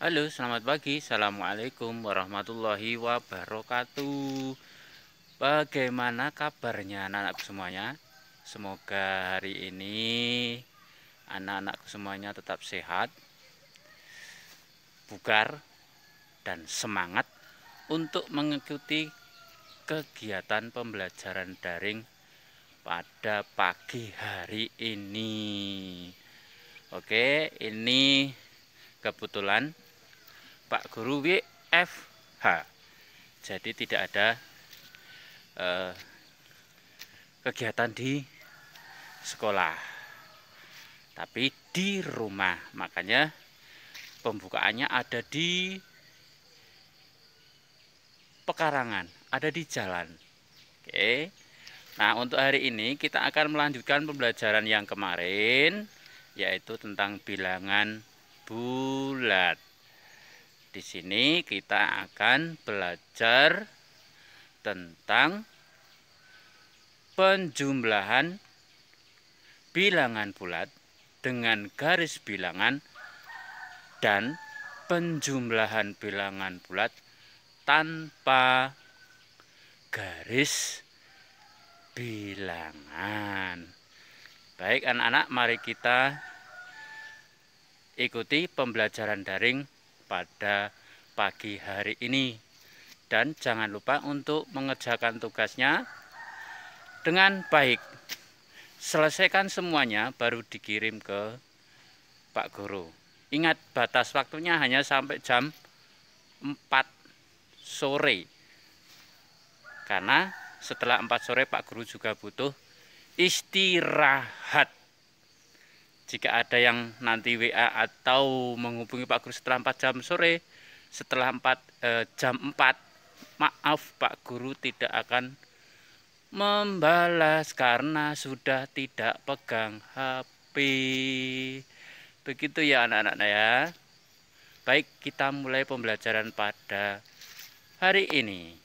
Halo, selamat pagi. Assalamualaikum warahmatullahi wabarakatuh. Bagaimana kabarnya anak-anak semuanya? Semoga hari ini anak-anak semuanya tetap sehat, bugar, dan semangat untuk mengikuti kegiatan pembelajaran daring pada pagi hari ini. Oke, ini kebetulan Pak Guru WFH jadi tidak ada eh, kegiatan di sekolah tapi di rumah makanya pembukaannya ada di pekarangan ada di jalan oke nah untuk hari ini kita akan melanjutkan pembelajaran yang kemarin yaitu tentang bilangan bulat di sini kita akan belajar tentang penjumlahan bilangan bulat dengan garis bilangan dan penjumlahan bilangan bulat tanpa garis bilangan. Baik anak-anak, mari kita ikuti pembelajaran daring pada pagi hari ini dan jangan lupa untuk mengerjakan tugasnya dengan baik selesaikan semuanya baru dikirim ke Pak Guru ingat batas waktunya hanya sampai jam 4 sore karena setelah 4 sore Pak Guru juga butuh istirahat jika ada yang nanti WA atau menghubungi Pak Guru setelah 4 jam sore setelah 4 eh, jam 4 maaf Pak Guru tidak akan membalas karena sudah tidak pegang HP begitu ya anak-anak nah ya baik kita mulai pembelajaran pada hari ini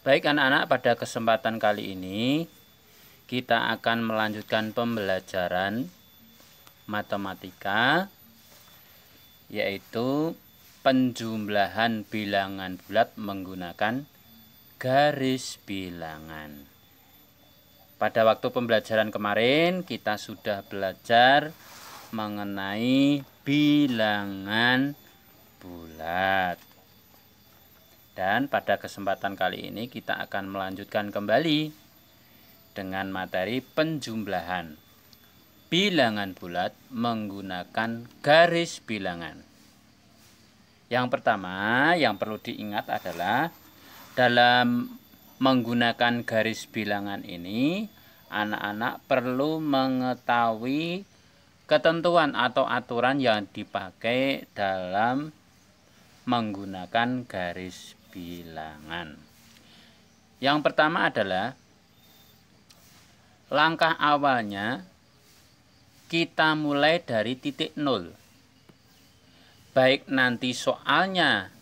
baik anak-anak pada kesempatan kali ini kita akan melanjutkan pembelajaran matematika yaitu penjumlahan bilangan bulat menggunakan garis bilangan. Pada waktu pembelajaran kemarin kita sudah belajar mengenai bilangan bulat. Dan pada kesempatan kali ini kita akan melanjutkan kembali dengan materi penjumlahan bilangan bulat menggunakan garis bilangan. Yang pertama yang perlu diingat adalah dalam menggunakan garis bilangan ini anak-anak perlu mengetahui ketentuan atau aturan yang dipakai dalam menggunakan garis bilangan. Yang pertama adalah langkah awalnya kita mulai dari titik nol baik nanti soalnya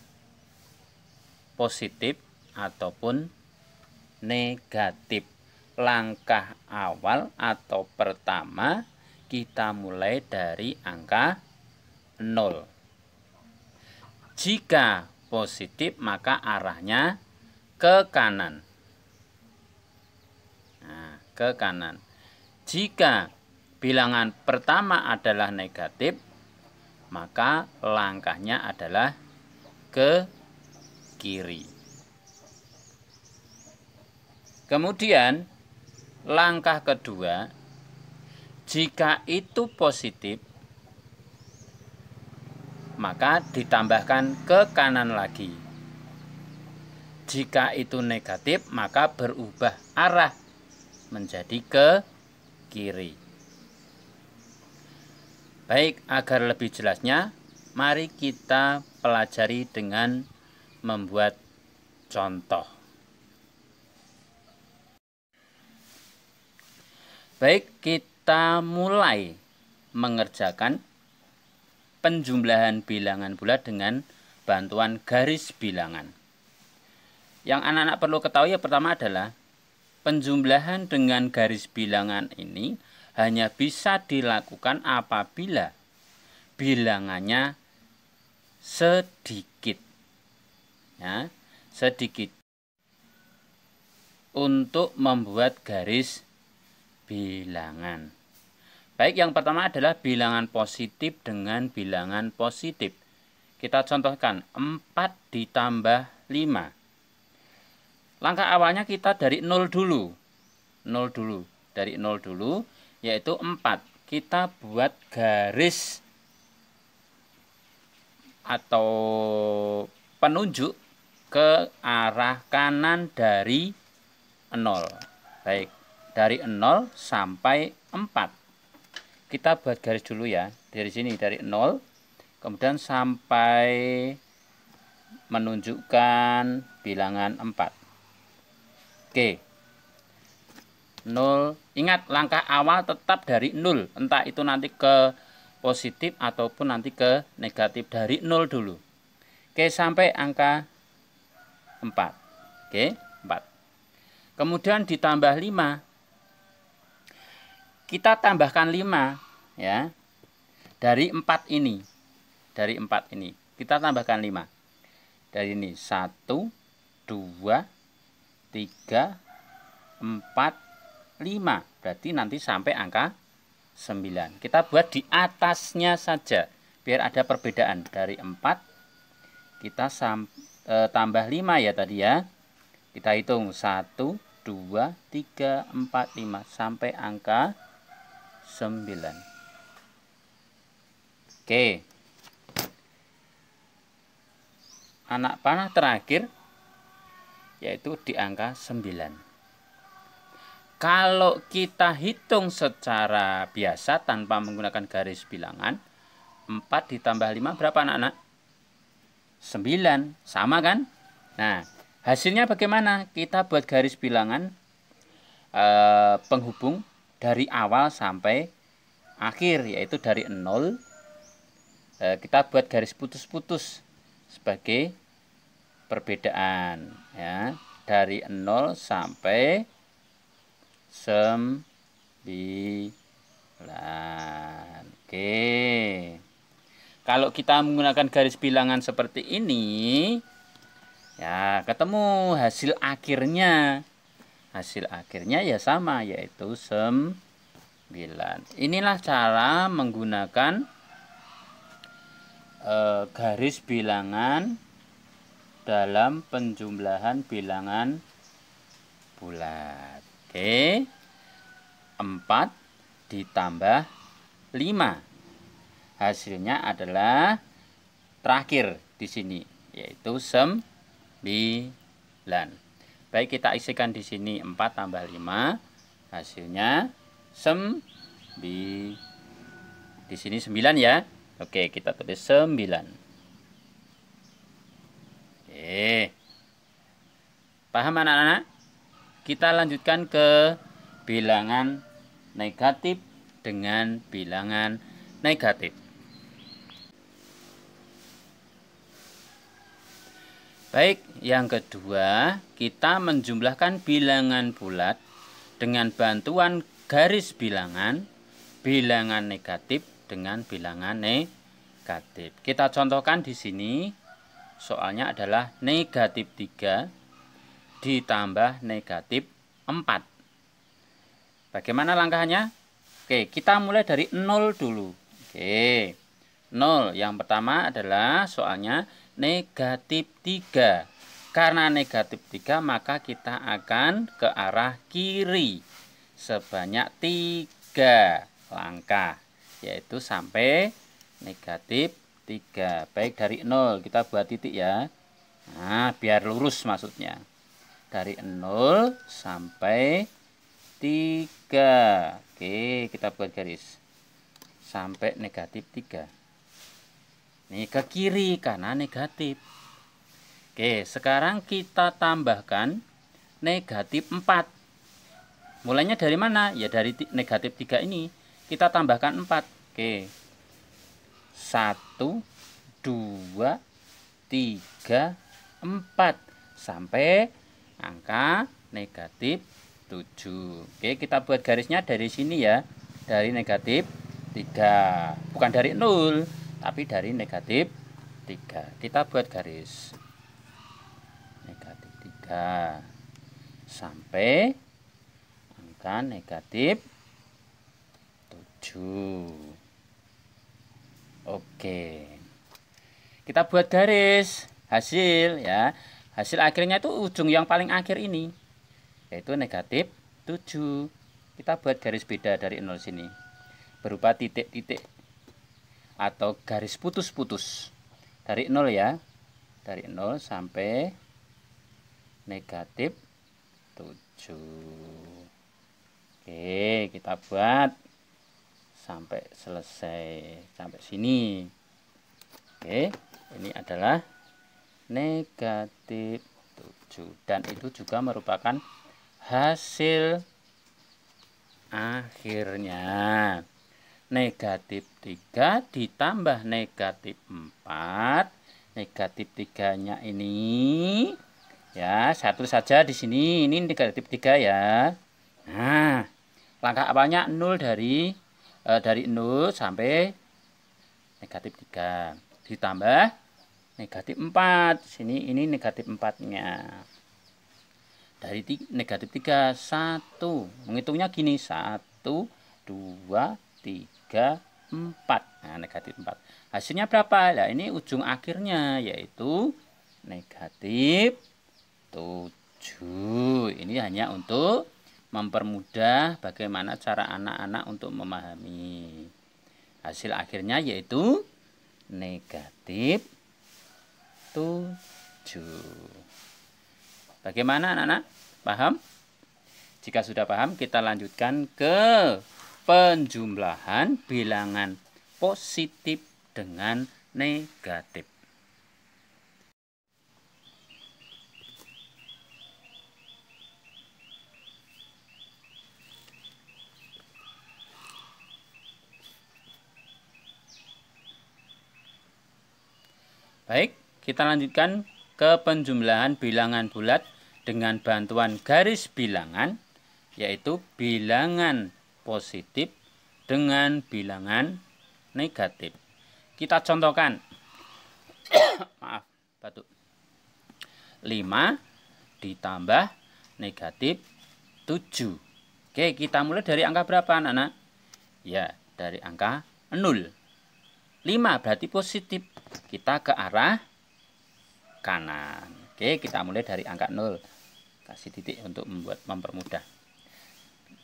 positif ataupun negatif langkah awal atau pertama kita mulai dari angka nol. jika positif maka arahnya ke kanan ke kanan. Jika bilangan pertama adalah negatif, maka langkahnya adalah ke kiri. Kemudian langkah kedua, jika itu positif, maka ditambahkan ke kanan lagi. Jika itu negatif, maka berubah arah menjadi ke kiri. Baik, agar lebih jelasnya, mari kita pelajari dengan membuat contoh. Baik, kita mulai mengerjakan penjumlahan bilangan bulat dengan bantuan garis bilangan. Yang anak-anak perlu ketahui yang pertama adalah Penjumlahan dengan garis bilangan ini hanya bisa dilakukan apabila bilangannya sedikit. Ya, sedikit. Untuk membuat garis bilangan. Baik, yang pertama adalah bilangan positif dengan bilangan positif. Kita contohkan 4 ditambah 5 Langkah awalnya kita dari 0 dulu. 0 dulu. Dari 0 dulu yaitu 4. Kita buat garis atau penunjuk ke arah kanan dari 0. Baik, dari 0 sampai 4. Kita buat garis dulu ya. Dari sini dari 0 kemudian sampai menunjukkan bilangan 4. Oke. 0. Ingat langkah awal tetap dari 0. Entah itu nanti ke positif ataupun nanti ke negatif dari 0 dulu. Oke, sampai angka 4. Oke, 4. Kemudian ditambah 5. Kita tambahkan 5 ya. Dari 4 ini. Dari 4 ini. Kita tambahkan 5. Dari ini 1 2 3, 4, 5. Berarti nanti sampai angka 9. Kita buat di atasnya saja. Biar ada perbedaan. Dari 4, kita sam, e, tambah 5 ya tadi ya. Kita hitung 1, 2, 3, 4, 5. Sampai angka 9. Oke. Anak panah terakhir yaitu di angka 9 kalau kita hitung secara biasa tanpa menggunakan garis bilangan 4 ditambah 5 berapa anak-anak? 9 sama kan? Nah hasilnya bagaimana? kita buat garis bilangan eh, penghubung dari awal sampai akhir yaitu dari 0 eh, kita buat garis putus-putus sebagai perbedaan ya dari 0 sampai 9 oke kalau kita menggunakan garis bilangan seperti ini ya ketemu hasil akhirnya hasil akhirnya ya sama yaitu 9 inilah cara menggunakan eh, garis bilangan dalam penjumlahan bilangan bulat. Oke. 4 ditambah 5. Hasilnya adalah terakhir di sini yaitu 9. Baik, kita isikan di sini 4 tambah 5 hasilnya 9. Di sini 9 ya. Oke, kita tulis 9. Paham anak-anak? Kita lanjutkan ke bilangan negatif dengan bilangan negatif. Baik, yang kedua, kita menjumlahkan bilangan bulat dengan bantuan garis bilangan, bilangan negatif dengan bilangan negatif. Kita contohkan di sini soalnya adalah negatif 3 ditambah negatif 4. Bagaimana langkahnya? Oke, kita mulai dari 0 dulu. Oke, 0. Yang pertama adalah soalnya negatif 3. Karena negatif 3, maka kita akan ke arah kiri sebanyak 3 langkah, yaitu sampai negatif 3. Baik dari 0 kita buat titik ya. Nah, biar lurus maksudnya. Dari 0 sampai 3. Oke, kita buat garis. Sampai negatif 3. Ini ke kiri karena negatif. Oke, sekarang kita tambahkan negatif 4. Mulainya dari mana? Ya dari negatif 3 ini. Kita tambahkan 4. Oke. 1 2 3 4 sampai angka negatif 7 Oke kita buat garisnya dari sini ya dari negatif 3 bukan dari 0 tapi dari negatif 3 kita buat garis negatif 3 sampai angka negatif 7 Oke. Kita buat garis hasil ya. Hasil akhirnya itu ujung yang paling akhir ini yaitu negatif 7. Kita buat garis beda dari nol sini berupa titik-titik atau garis putus-putus dari nol ya. Dari nol sampai negatif 7. Oke, kita buat sampai selesai sampai sini oke ini adalah negatif 7 dan itu juga merupakan hasil akhirnya negatif 3 ditambah negatif 4 negatif 3 nya ini ya satu saja di sini ini negatif 3 ya nah langkah awalnya 0 dari e, dari 0 sampai negatif 3 ditambah negatif 4 sini ini negatif 4 nya dari negatif 3 1 menghitungnya gini 1 2 3 4 nah negatif 4 hasilnya berapa nah ini ujung akhirnya yaitu negatif 7 ini hanya untuk mempermudah bagaimana cara anak-anak untuk memahami. Hasil akhirnya yaitu negatif 7. Bagaimana anak-anak? Paham? Jika sudah paham, kita lanjutkan ke penjumlahan bilangan positif dengan negatif. Baik, kita lanjutkan ke penjumlahan bilangan bulat dengan bantuan garis bilangan yaitu bilangan positif dengan bilangan negatif. Kita contohkan. Maaf, batu, 5 ditambah negatif 7. Oke, kita mulai dari angka berapa, anak-anak? Ya, dari angka 0. 5 berarti positif. Kita ke arah kanan. Oke, kita mulai dari angka 0. Kasih titik untuk membuat mempermudah.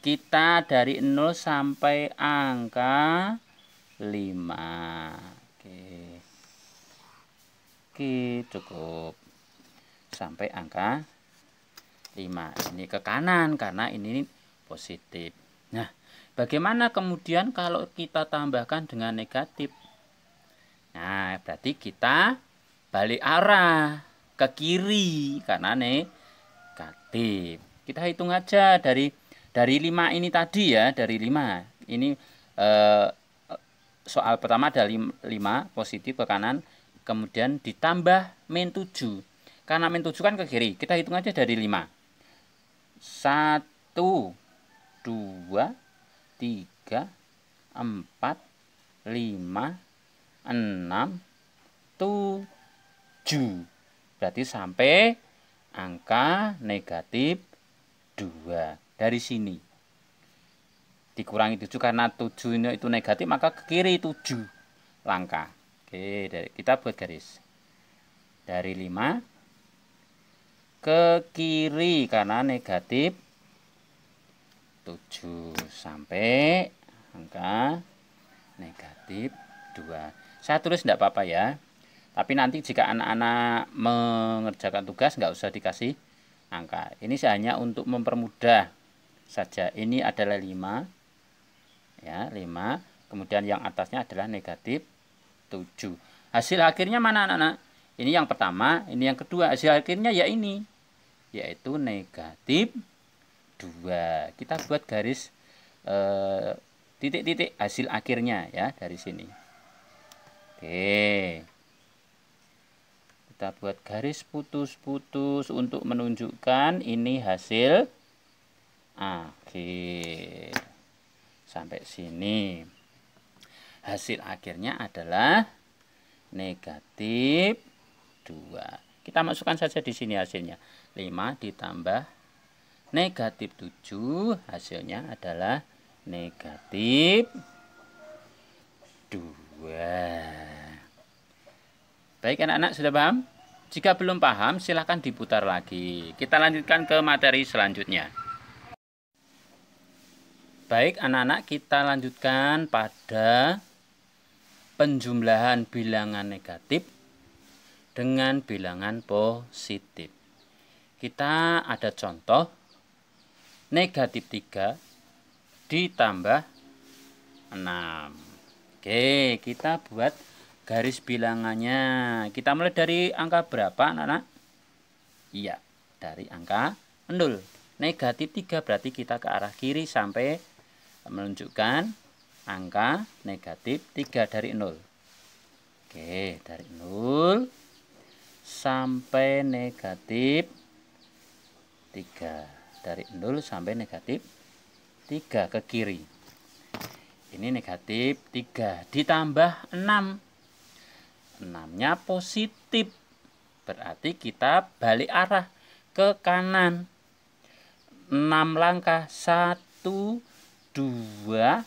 Kita dari 0 sampai angka 5. Oke. Oke, cukup. Sampai angka 5. Ini ke kanan karena ini positif. Nah, bagaimana kemudian kalau kita tambahkan dengan negatif? Nah, berarti kita balik arah ke kiri karena negatif. Kita hitung aja dari dari 5 ini tadi ya, dari 5. Ini eh, soal pertama ada 5 positif ke kanan, kemudian ditambah min 7. Karena min 7 kan ke kiri, kita hitung aja dari 5. 1 2 3 4 5 6, 7. Berarti sampai angka negatif 2 dari sini. Dikurangi 7 karena 7 itu negatif maka ke kiri 7 langkah. Oke, kita buat garis. Dari 5 ke kiri karena negatif 7 sampai angka negatif 2 saya tulis tidak apa-apa ya. Tapi nanti jika anak-anak mengerjakan tugas nggak usah dikasih angka. Ini hanya untuk mempermudah saja. Ini adalah 5. Ya, 5. Kemudian yang atasnya adalah negatif 7. Hasil akhirnya mana anak-anak? Ini yang pertama, ini yang kedua. Hasil akhirnya ya ini. Yaitu negatif 2. Kita buat garis eh, titik-titik eh, titik -titik hasil akhirnya ya dari sini. Oke. Kita buat garis putus-putus untuk menunjukkan ini hasil akhir. Sampai sini. Hasil akhirnya adalah negatif 2. Kita masukkan saja di sini hasilnya. 5 ditambah negatif 7 hasilnya adalah negatif 2. Baik anak-anak sudah paham? Jika belum paham silahkan diputar lagi. Kita lanjutkan ke materi selanjutnya. Baik anak-anak kita lanjutkan pada penjumlahan bilangan negatif dengan bilangan positif. Kita ada contoh negatif 3 ditambah 6. Oke, kita buat garis bilangannya. Kita mulai dari angka berapa, anak-anak? Iya, dari angka 0. Negatif 3 berarti kita ke arah kiri sampai menunjukkan angka negatif 3 dari 0. Oke, dari 0 sampai negatif 3. Dari 0 sampai negatif 3 ke kiri. Ini negatif 3 ditambah 6. 6-nya positif. Berarti kita balik arah ke kanan. 6 langkah. 1, 2, 3,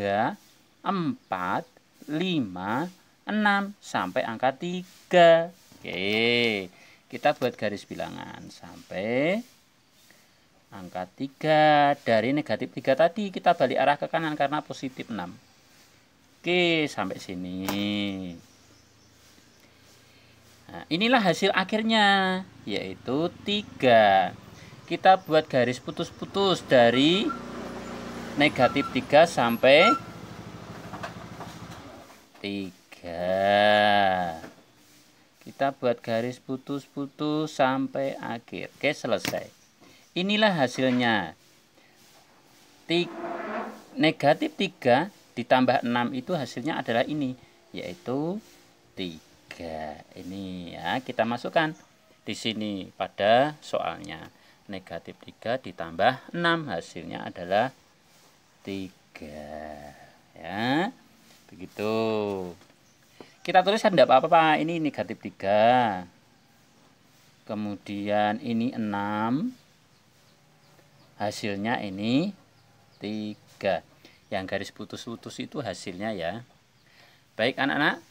4, 5, 6 sampai angka 3. Oke. Kita buat garis bilangan sampai Angka 3 dari negatif 3 tadi kita balik arah ke kanan karena positif 6. Oke, sampai sini. Nah, inilah hasil akhirnya, yaitu 3. Kita buat garis putus-putus dari negatif 3 sampai 3. Kita buat garis putus-putus sampai akhir. Oke, selesai. Inilah hasilnya. Tik, negatif 3 ditambah 6 itu hasilnya adalah ini, yaitu 3. Ini ya, kita masukkan di sini pada soalnya. Negatif 3 ditambah 6 hasilnya adalah 3. Ya, begitu. Kita tuliskan tidak apa-apa, Ini negatif 3. Kemudian ini 6 hasilnya ini 3 yang garis putus-putus itu hasilnya ya baik anak-anak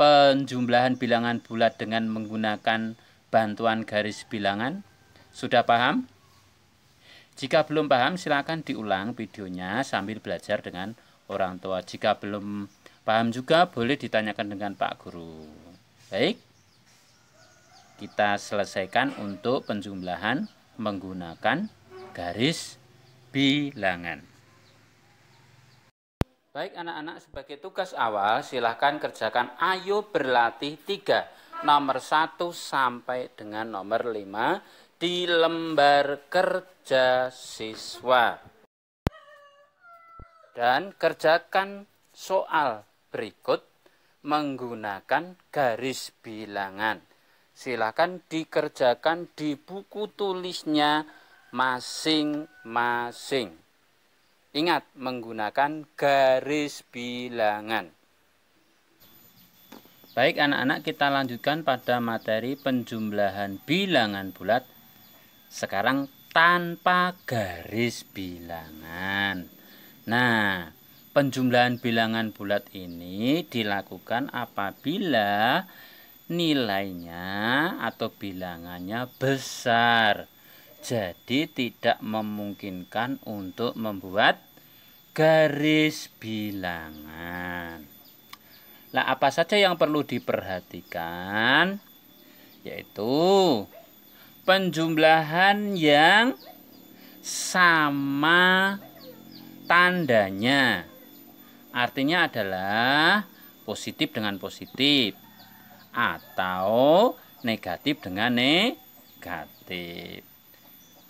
penjumlahan bilangan bulat dengan menggunakan bantuan garis bilangan sudah paham? Jika belum paham silakan diulang videonya sambil belajar dengan orang tua jika belum paham juga boleh ditanyakan dengan Pak Guru baik kita selesaikan untuk penjumlahan menggunakan garis bilangan. Baik anak-anak, sebagai tugas awal silahkan kerjakan ayo berlatih 3, nomor 1 sampai dengan nomor 5 di lembar kerja siswa. Dan kerjakan soal berikut menggunakan garis bilangan. Silahkan dikerjakan di buku tulisnya masing-masing. Ingat menggunakan garis bilangan. Baik anak-anak kita lanjutkan pada materi penjumlahan bilangan bulat. Sekarang tanpa garis bilangan. Nah, penjumlahan bilangan bulat ini dilakukan apabila nilainya atau bilangannya besar jadi tidak memungkinkan untuk membuat garis bilangan. Nah, apa saja yang perlu diperhatikan? Yaitu penjumlahan yang sama tandanya. Artinya adalah positif dengan positif atau negatif dengan negatif.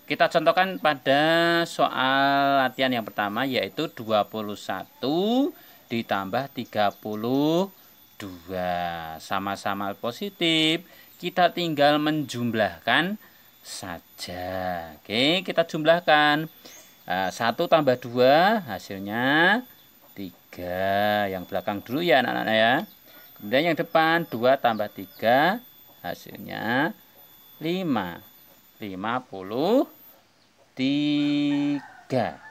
Kita contohkan pada soal latihan yang pertama yaitu 21 ditambah 32 sama-sama positif. Kita tinggal menjumlahkan saja. Oke, kita jumlahkan. 1 eh, tambah 2 hasilnya 3. Yang belakang dulu ya anak-anak ya. Kemudian yang depan 2 tambah 3 hasilnya 5. 53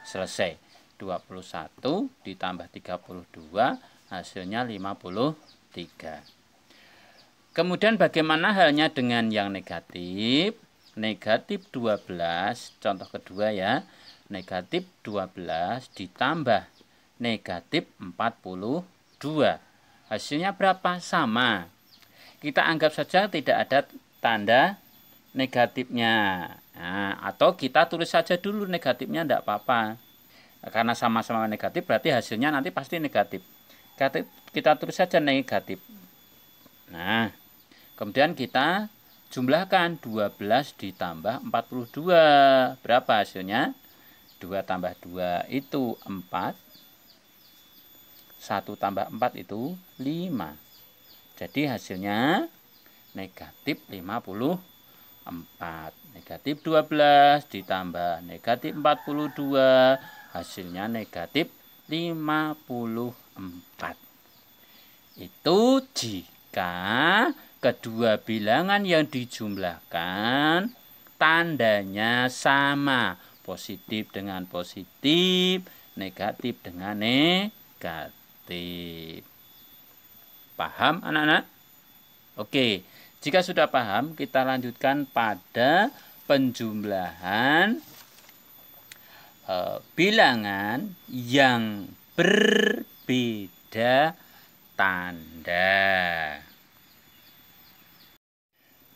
selesai 21 ditambah 32 hasilnya 53 kemudian bagaimana halnya dengan yang negatif negatif 12 contoh kedua ya negatif 12 ditambah negatif 42 hasilnya berapa sama kita anggap saja tidak ada tanda negatifnya. Nah, atau kita tulis saja dulu negatifnya tidak apa-apa. Karena sama-sama negatif berarti hasilnya nanti pasti negatif. Kita tulis saja negatif. Nah, kemudian kita jumlahkan 12 ditambah 42. Berapa hasilnya? 2 tambah 2 itu 4. 1 tambah 4 itu 5. Jadi hasilnya negatif 50 4 negatif 12 ditambah negatif 42 hasilnya negatif 54 itu jika kedua bilangan yang dijumlahkan tandanya sama positif dengan positif negatif dengan negatif paham anak-anak oke jika sudah paham, kita lanjutkan pada penjumlahan e, bilangan yang berbeda tanda.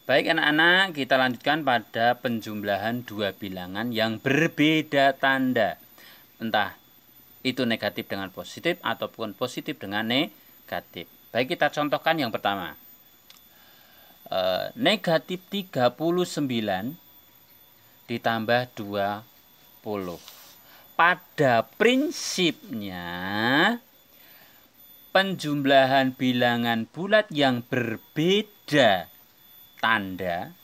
Baik anak-anak, kita lanjutkan pada penjumlahan dua bilangan yang berbeda tanda. Entah itu negatif dengan positif ataupun positif dengan negatif. Baik kita contohkan yang pertama e, negatif 39 ditambah 20 pada prinsipnya penjumlahan bilangan bulat yang berbeda tanda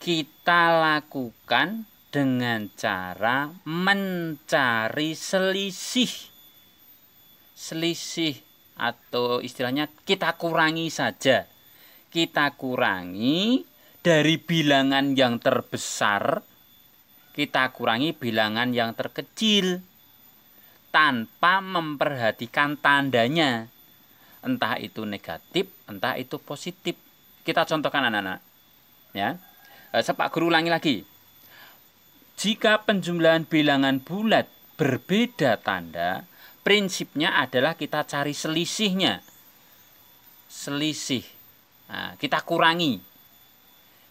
kita lakukan dengan cara mencari selisih selisih atau istilahnya kita kurangi saja kita kurangi dari bilangan yang terbesar, kita kurangi bilangan yang terkecil tanpa memperhatikan tandanya. Entah itu negatif, entah itu positif. Kita contohkan anak-anak. Ya. Eh, sepak guru ulangi lagi. Jika penjumlahan bilangan bulat berbeda tanda, prinsipnya adalah kita cari selisihnya. Selisih Nah, kita kurangi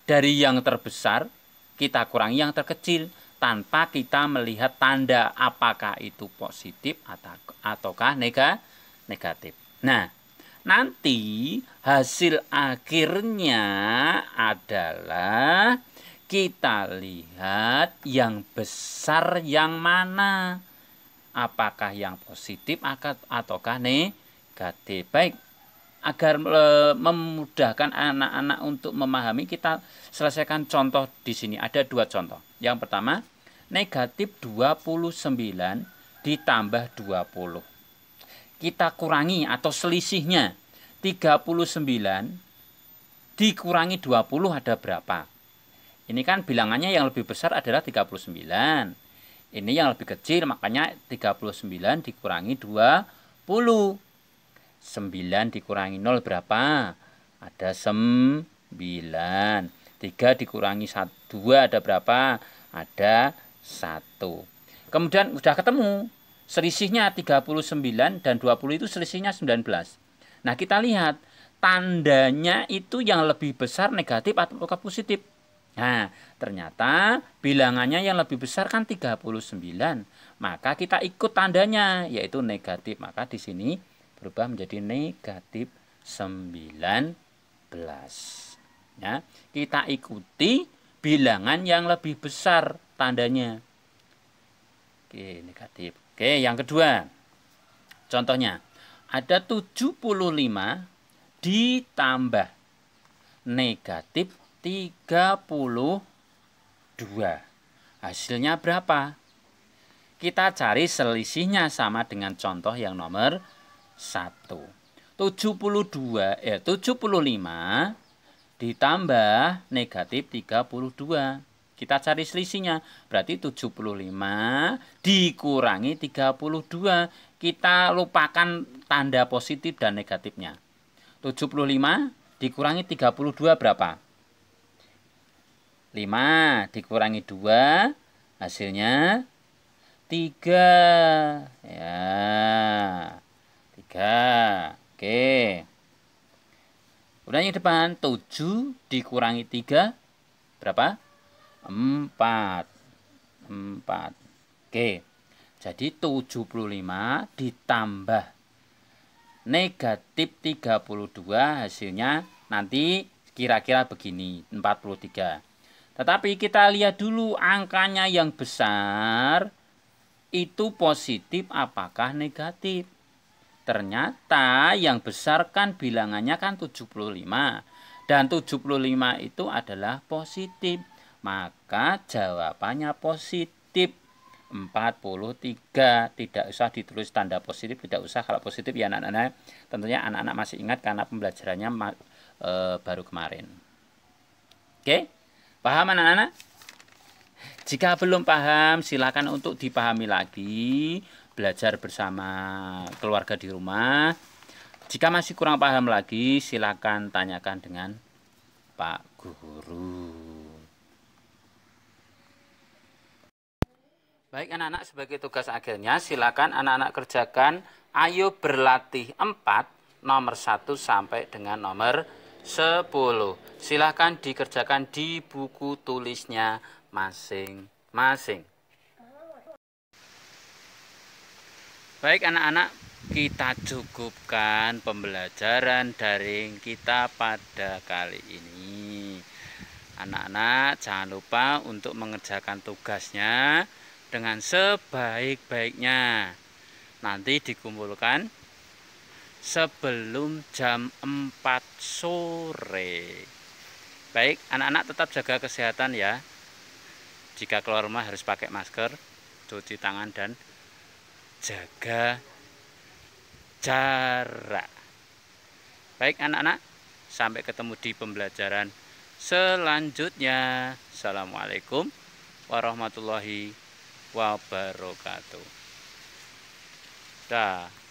dari yang terbesar, kita kurangi yang terkecil tanpa kita melihat tanda apakah itu positif atau ataukah negatif. Nah, nanti hasil akhirnya adalah kita lihat yang besar yang mana apakah yang positif ataukah negatif baik agar e, memudahkan anak-anak untuk memahami kita selesaikan contoh di sini ada dua contoh yang pertama negatif 29 ditambah 20 kita kurangi atau selisihnya 39 dikurangi 20 ada berapa ini kan bilangannya yang lebih besar adalah 39 ini yang lebih kecil makanya 39 dikurangi 20 9 dikurangi 0 berapa? Ada 9. 3 dikurangi 1, 2 ada berapa? Ada 1. Kemudian sudah ketemu. Selisihnya 39 dan 20 itu selisihnya 19. Nah, kita lihat tandanya itu yang lebih besar negatif atau positif. Nah, ternyata bilangannya yang lebih besar kan 39. Maka kita ikut tandanya yaitu negatif. Maka di sini berubah menjadi negatif 19. Ya, kita ikuti bilangan yang lebih besar tandanya. Oke, negatif. Oke, yang kedua. Contohnya, ada 75 ditambah negatif 32. Hasilnya berapa? Kita cari selisihnya sama dengan contoh yang nomor 1. 72 eh 75 ditambah negatif 32. Kita cari selisihnya. Berarti 75 dikurangi 32. Kita lupakan tanda positif dan negatifnya. 75 dikurangi 32 berapa? 5 dikurangi 2 hasilnya 3 ya 3. Oke. Udah yang depan 7 dikurangi 3 berapa? 4. 4. Oke. Jadi 75 ditambah negatif 32 hasilnya nanti kira-kira begini 43. Tetapi kita lihat dulu angkanya yang besar itu positif apakah negatif. Ternyata yang besar kan bilangannya kan 75 dan 75 itu adalah positif. Maka jawabannya positif 43. Tidak usah ditulis tanda positif, tidak usah kalau positif ya anak-anak. Tentunya anak-anak masih ingat karena pembelajarannya e, baru kemarin. Oke? Paham anak-anak? Jika belum paham, silakan untuk dipahami lagi belajar bersama keluarga di rumah. Jika masih kurang paham lagi, silakan tanyakan dengan Pak Guru. Baik anak-anak sebagai tugas akhirnya silakan anak-anak kerjakan ayo berlatih 4 nomor 1 sampai dengan nomor 10. Silakan dikerjakan di buku tulisnya masing-masing. Baik anak-anak, kita cukupkan pembelajaran daring kita pada kali ini. Anak-anak, jangan lupa untuk mengerjakan tugasnya dengan sebaik-baiknya. Nanti dikumpulkan sebelum jam 4 sore. Baik, anak-anak tetap jaga kesehatan ya. Jika keluar rumah harus pakai masker, cuci tangan dan jaga jarak. Baik anak-anak, sampai ketemu di pembelajaran selanjutnya. Assalamualaikum warahmatullahi wabarakatuh. Dah.